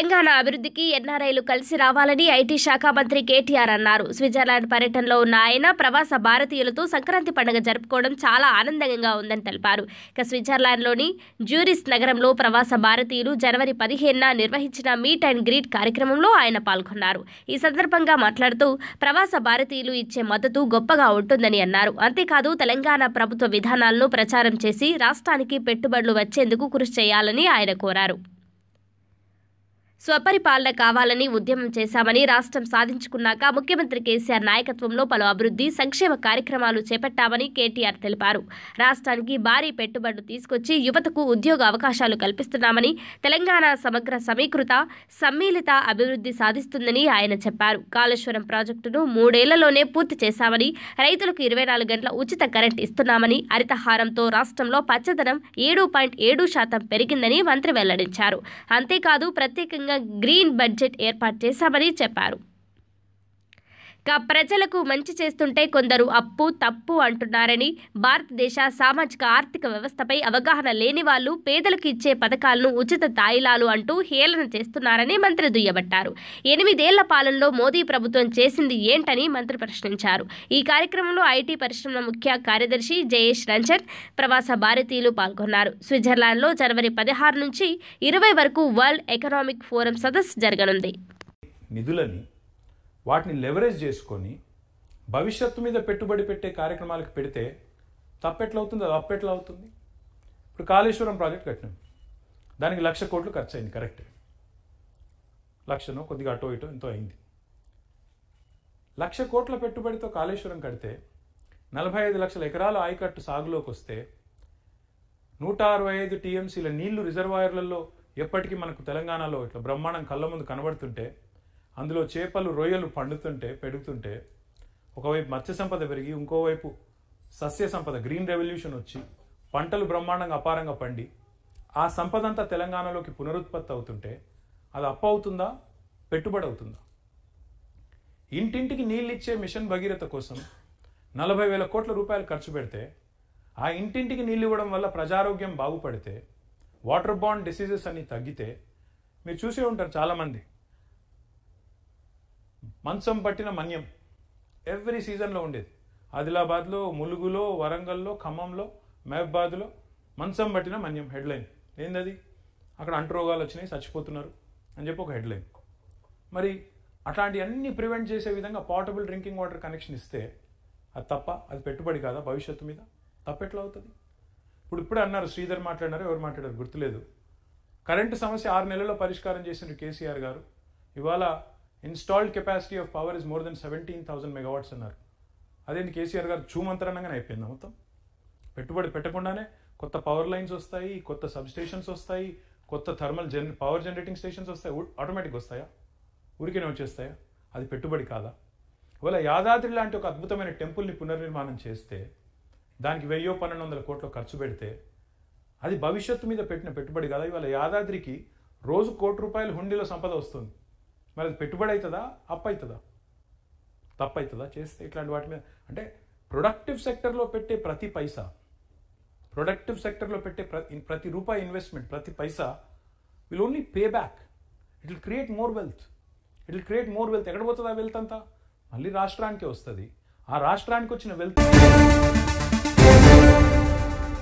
తెలంగాణ అభివృద్ధికి ఎన్ఆర్ఐలు కలిసి రావాలని ఐటీ శాఖ మంత్రి కేటీఆర్ అన్నారు స్విట్జర్లాండ్ పర్యటనలో ఉన్న ఆయన ప్రవాస భారతీయులతో సంక్రాంతి పండుగ జరుపుకోవడం చాలా ఆనందంగా ఉందని తెలిపారు ఇక స్విట్జర్లాండ్లోని జ్యూరిస్ నగరంలో ప్రవాస భారతీయులు జనవరి పదిహేనున నిర్వహించిన మీట్ అండ్ గ్రీట్ కార్యక్రమంలో ఆయన పాల్గొన్నారు ఈ సందర్భంగా మాట్లాడుతూ ప్రవాస భారతీయులు ఇచ్చే మద్దతు గొప్పగా ఉంటుందని అన్నారు అంతేకాదు తెలంగాణ ప్రభుత్వ విధానాలను ప్రచారం చేసి రాష్ట్రానికి పెట్టుబడులు వచ్చేందుకు కృషి చేయాలని ఆయన కోరారు స్వపరిపాలన కావాలని ఉద్యమం చేశామని రాష్ట్రం సాధించుకున్నాక ముఖ్యమంత్రి కేసీఆర్ నాయకత్వంలో పలు అభివృద్ధి సంక్షేమ కార్యక్రమాలు చేపట్టామని కేటీఆర్ తెలిపారు రాష్ట్రానికి భారీ పెట్టుబడులు తీసుకొచ్చి యువతకు ఉద్యోగ అవకాశాలు కల్పిస్తున్నామని తెలంగాణ సమగ్ర సమీకృత సమ్మిళిత అభివృద్ధి సాధిస్తుందని ఆయన చెప్పారు కాళేశ్వరం ప్రాజెక్టును మూడేళ్లలోనే పూర్తి చేశామని రైతులకు ఇరవై నాలుగు గంటల ఉచిత కరెంట్ ఇస్తున్నామని హరితహారంతో రాష్ట్రంలో పచ్చదనం ఏడు పాయింట్ ఏడు శాతం పెరిగిందని మంత్రి వెల్లడించారు అంతేకాదు ప్రత్యేకంగా గ్రీన్ బడ్జెట్ ఏర్పాటు చేశామని చెప్పారు ప్రజలకు మంచి చేస్తుంటే కొందరు అప్పు తప్పు అంటున్నారని భారతదేశ సామాజిక ఆర్థిక వ్యవస్థపై అవగాహన లేని వాళ్ళు పేదలకు ఇచ్చే పథకాలను ఉచిత తాయిలాలు అంటూ హేళన చేస్తున్నారని మంత్రి దుయ్యబట్టారు ఎనిమిదేళ్ల పాలనలో మోదీ ప్రభుత్వం చేసింది ఏంటని మంత్రి ప్రశ్నించారు ఈ కార్యక్రమంలో ఐటీ పరిశ్రమల ముఖ్య కార్యదర్శి జయేష్ రంజన్ ప్రవాస భారతీయులు పాల్గొన్నారు స్విట్జర్లాండ్లో జనవరి పదహారు నుంచి ఇరవై వరకు వరల్డ్ ఎకనామిక్ ఫోరం సదస్సు జరగనుంది నిధులని వాటిని లెవరేజ్ చేసుకొని భవిష్యత్తు మీద పెట్టుబడి పెట్టే కార్యక్రమాలకు పెడితే తప్పెట్లవుతుంది అది అప్పెట్లు అవుతుంది ఇప్పుడు కాళేశ్వరం ప్రాజెక్ట్ కట్టినాం దానికి లక్ష కోట్లు ఖర్చు అయింది కరెక్ట్ లక్షను కొద్దిగా అటో ఇటో ఎంతో అయింది లక్ష కోట్ల పెట్టుబడితో కాళేశ్వరం కడితే నలభై ఐదు లక్షల ఎకరాల ఆయకట్టు సాగులోకి వస్తే నూట అరవై ఐదు టీఎంసీల నీళ్లు రిజర్వాయర్లలో ఎప్పటికీ మనకు తెలంగాణలో ఇట్లా బ్రహ్మాండం కళ్ళ ముందు కనబడుతుంటే అందులో చేపలు రొయ్యలు పండుతుంటే పెడుతుంటే ఒకవైపు మత్స్య సంపద పెరిగి ఇంకోవైపు సస్య సంపద గ్రీన్ రెవల్యూషన్ వచ్చి పంటలు బ్రహ్మాండంగా అపారంగా పండి ఆ సంపద అంతా తెలంగాణలోకి పునరుత్పత్తి అవుతుంటే అది అప్పవుతుందా అవుతుందా పెట్టుబడి అవుతుందా ఇంటింటికి నీళ్ళిచ్చే మిషన్ భగీరథ కోసం నలభై వేల కోట్ల రూపాయలు ఖర్చు పెడితే ఆ ఇంటింటికి నీళ్ళు ఇవ్వడం వల్ల ప్రజారోగ్యం బాగుపడితే వాటర్ బాండ్ డిసీజెస్ అన్ని తగ్గితే మీరు చూసే ఉంటారు చాలామంది మంచం పట్టిన మన్యం ఎవ్రీ సీజన్లో ఉండేది ఆదిలాబాద్లో ములుగులో వరంగల్లో ఖమ్మంలో మహబాద్లో మంచం పట్టిన మన్యం హెడ్లైన్ ఏందది అక్కడ అంటురోగాలు వచ్చినాయి చచ్చిపోతున్నారు అని చెప్పి ఒక హెడ్లైన్ మరి అట్లాంటివన్నీ ప్రివెంట్ చేసే విధంగా పోర్టబుల్ డ్రింకింగ్ వాటర్ కనెక్షన్ ఇస్తే అది తప్ప అది పెట్టుబడి కాదా భవిష్యత్తు మీద తప్పెట్లా అవుతుంది ఇప్పుడు ఇప్పుడే అన్నారు శ్రీధర్ మాట్లాడినారు ఎవరు మాట్లాడారు గుర్తులేదు కరెంటు సమస్య ఆరు నెలల్లో పరిష్కారం చేసిన కేసీఆర్ గారు ఇవాళ installed capacity of power is more than seventeen thousand megawatts అన్నారు అదేంటి కేసీఆర్ గారు చూమంతరణంగానే అయిపోయింది మొత్తం పెట్టుబడి పెట్టకుండానే కొత్త పవర్ లైన్స్ వస్తాయి కొత్త సబ్స్టేషన్స్ వస్తాయి కొత్త thermal gen power generating stations వస్తాయి ఆటోమేటిక్ వస్తాయా ఊరికేనే వచ్చేస్తాయా అది పెట్టుబడి కాదా ఒకవేళ యాదాద్రి లాంటి ఒక అద్భుతమైన టెంపుల్ని పునర్నిర్మాణం చేస్తే దానికి వెయ్యో పన్నెండు వందల కోట్లు ఖర్చు పెడితే అది భవిష్యత్తు మీద పెట్టిన పెట్టుబడి కదా ఇవాళ యాదాద్రికి రోజు కోటి రూపాయలు హుండీలో సంపద వస్తుంది మరి అది పెట్టుబడి అవుతుందా అప్ అవుతుందా తప్పు అవుతుందా చేస్తే ఇట్లాంటి వాటి మీద అంటే ప్రొడక్టివ్ సెక్టర్లో పెట్టే ప్రతి పైసా ప్రొడక్టివ్ సెక్టర్లో పెట్టే ప్రతి ప్రతి రూపాయి ఇన్వెస్ట్మెంట్ ప్రతి పైసా will only pay back it will create more wealth it will create more wealth ఎక్కడ పోతుంది ఆ వెల్త్ అంతా మళ్ళీ రాష్ట్రానికే వస్తుంది ఆ రాష్ట్రానికి వచ్చిన వెల్త్